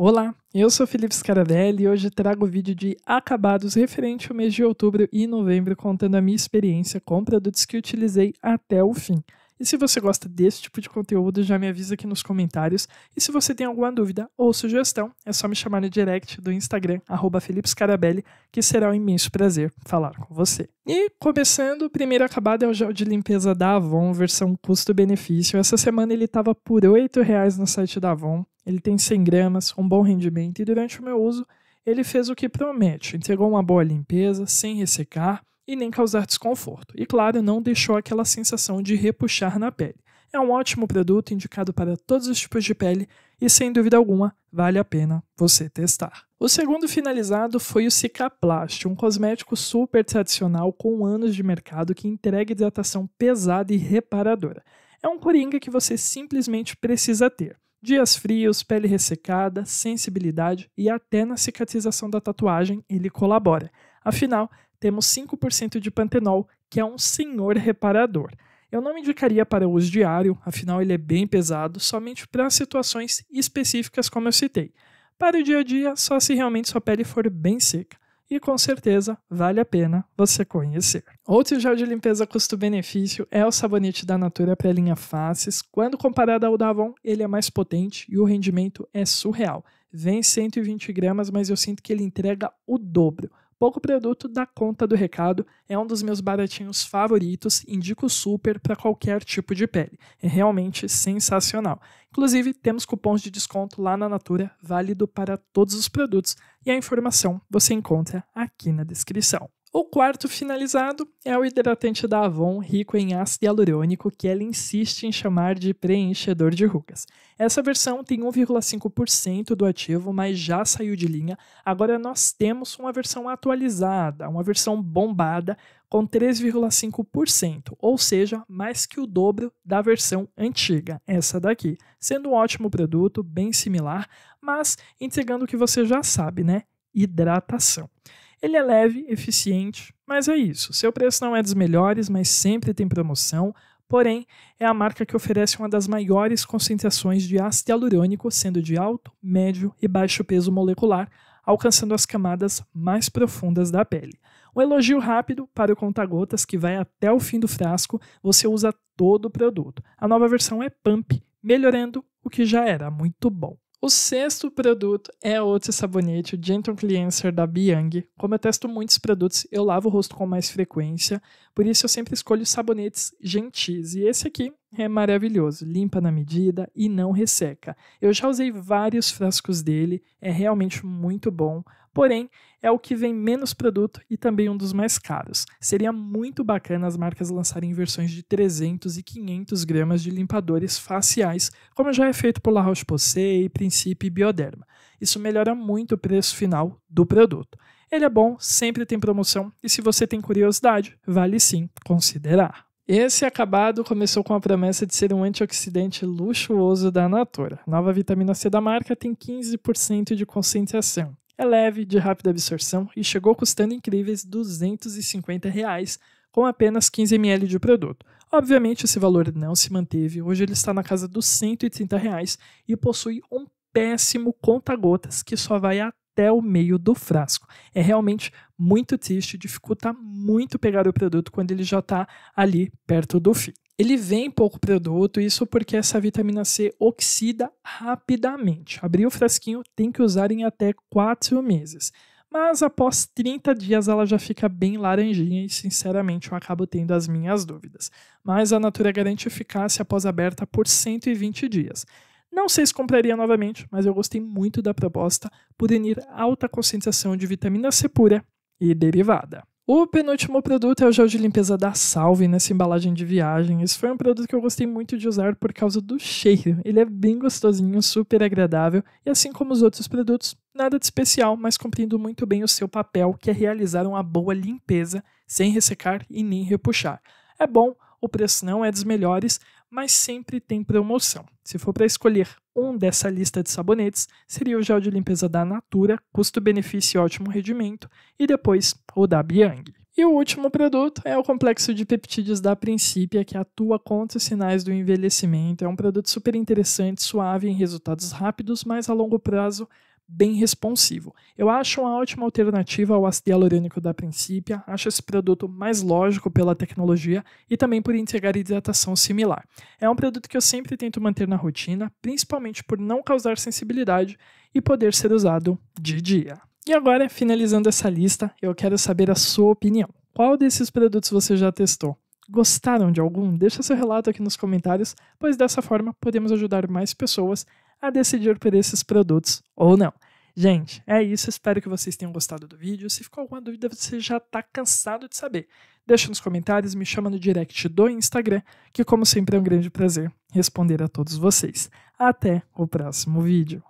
Olá, eu sou Felipe Scaravelli e hoje trago o vídeo de acabados referente ao mês de outubro e novembro contando a minha experiência com produtos que utilizei até o fim. E se você gosta desse tipo de conteúdo, já me avisa aqui nos comentários. E se você tem alguma dúvida ou sugestão, é só me chamar no direct do Instagram, arroba Felipe Scarabelli, que será um imenso prazer falar com você. E começando, o primeiro acabado é o gel de limpeza da Avon, versão custo-benefício. Essa semana ele estava por R$ 8,00 no site da Avon ele tem 100 gramas, um bom rendimento e durante o meu uso ele fez o que promete, entregou uma boa limpeza, sem ressecar e nem causar desconforto. E claro, não deixou aquela sensação de repuxar na pele. É um ótimo produto indicado para todos os tipos de pele e, sem dúvida alguma, vale a pena você testar. O segundo finalizado foi o Cicaplast, um cosmético super tradicional com anos de mercado que entrega hidratação pesada e reparadora. É um coringa que você simplesmente precisa ter. Dias frios, pele ressecada, sensibilidade e até na cicatrização da tatuagem ele colabora. Afinal, temos 5% de pantenol, que é um senhor reparador. Eu não indicaria para uso diário, afinal ele é bem pesado, somente para situações específicas como eu citei. Para o dia a dia, só se realmente sua pele for bem seca e com certeza vale a pena você conhecer. Outro gel de limpeza custo-benefício é o sabonete da Natura para a linha Faces. Quando comparado ao da Avon, ele é mais potente e o rendimento é surreal. Vem 120 gramas, mas eu sinto que ele entrega o dobro. Pouco produto dá conta do recado, é um dos meus baratinhos favoritos, indico super para qualquer tipo de pele. É realmente sensacional. Inclusive, temos cupons de desconto lá na Natura, válido para todos os produtos, e a informação você encontra aqui na descrição. O quarto finalizado é o hidratante da Avon, rico em ácido hialurônico, que ela insiste em chamar de preenchedor de rugas. Essa versão tem 1,5% do ativo, mas já saiu de linha. Agora nós temos uma versão atualizada, uma versão bombada com 3,5%, ou seja, mais que o dobro da versão antiga, essa daqui. Sendo um ótimo produto, bem similar, mas entregando o que você já sabe, né? Hidratação. Ele é leve, eficiente, mas é isso. Seu preço não é dos melhores, mas sempre tem promoção. Porém, é a marca que oferece uma das maiores concentrações de ácido hialurônico, sendo de alto, médio e baixo peso molecular, alcançando as camadas mais profundas da pele. Um elogio rápido para o conta-gotas que vai até o fim do frasco, você usa todo o produto. A nova versão é Pump, melhorando o que já era muito bom. O sexto produto é outro sabonete, o Gentle Cleanser da Biang. Como eu testo muitos produtos, eu lavo o rosto com mais frequência, por isso eu sempre escolho sabonetes gentis. E esse aqui é maravilhoso, limpa na medida e não resseca. Eu já usei vários frascos dele, é realmente muito bom porém é o que vem menos produto e também um dos mais caros. Seria muito bacana as marcas lançarem versões de 300 e 500 gramas de limpadores faciais, como já é feito por La Roche-Posay, Principe e Bioderma. Isso melhora muito o preço final do produto. Ele é bom, sempre tem promoção e se você tem curiosidade, vale sim considerar. Esse acabado começou com a promessa de ser um antioxidante luxuoso da Natura. Nova vitamina C da marca tem 15% de concentração. É leve, de rápida absorção e chegou custando incríveis R$ 250 reais, com apenas 15 ml de produto. Obviamente, esse valor não se manteve, hoje ele está na casa dos R$ 130 reais e possui um péssimo conta-gotas que só vai até o meio do frasco. É realmente muito triste, dificulta muito pegar o produto quando ele já está ali perto do fim ele vem pouco produto, isso porque essa vitamina C oxida rapidamente. Abrir o frasquinho tem que usar em até 4 meses. Mas após 30 dias ela já fica bem laranjinha e, sinceramente, eu acabo tendo as minhas dúvidas. Mas a Natura garante eficácia após aberta por 120 dias. Não sei se compraria novamente, mas eu gostei muito da proposta por unir alta concentração de vitamina C pura e derivada. O penúltimo produto é o gel de limpeza da Salve nessa embalagem de viagem. Esse foi um produto que eu gostei muito de usar por causa do cheiro. Ele é bem gostosinho, super agradável e assim como os outros produtos, nada de especial, mas cumprindo muito bem o seu papel, que é realizar uma boa limpeza sem ressecar e nem repuxar. É bom, o preço não é dos melhores, mas sempre tem promoção. Se for para escolher um dessa lista de sabonetes, seria o gel de limpeza da Natura, custo-benefício ótimo rendimento, e depois o da Biang. E o último produto é o complexo de peptídeos da Princípia, que atua contra os sinais do envelhecimento. É um produto super interessante, suave em resultados rápidos, mas a longo prazo bem responsivo. Eu acho uma ótima alternativa ao ácido hialurônico da Principia, acho esse produto mais lógico pela tecnologia e também por entregar hidratação similar. É um produto que eu sempre tento manter na rotina, principalmente por não causar sensibilidade e poder ser usado de dia. E agora, finalizando essa lista, eu quero saber a sua opinião. Qual desses produtos você já testou? Gostaram de algum? Deixa seu relato aqui nos comentários, pois dessa forma podemos ajudar mais pessoas a decidir por esses produtos ou não. Gente, é isso. Espero que vocês tenham gostado do vídeo. Se ficou alguma dúvida, você já está cansado de saber. Deixa nos comentários, me chama no direct do Instagram, que como sempre é um grande prazer responder a todos vocês. Até o próximo vídeo.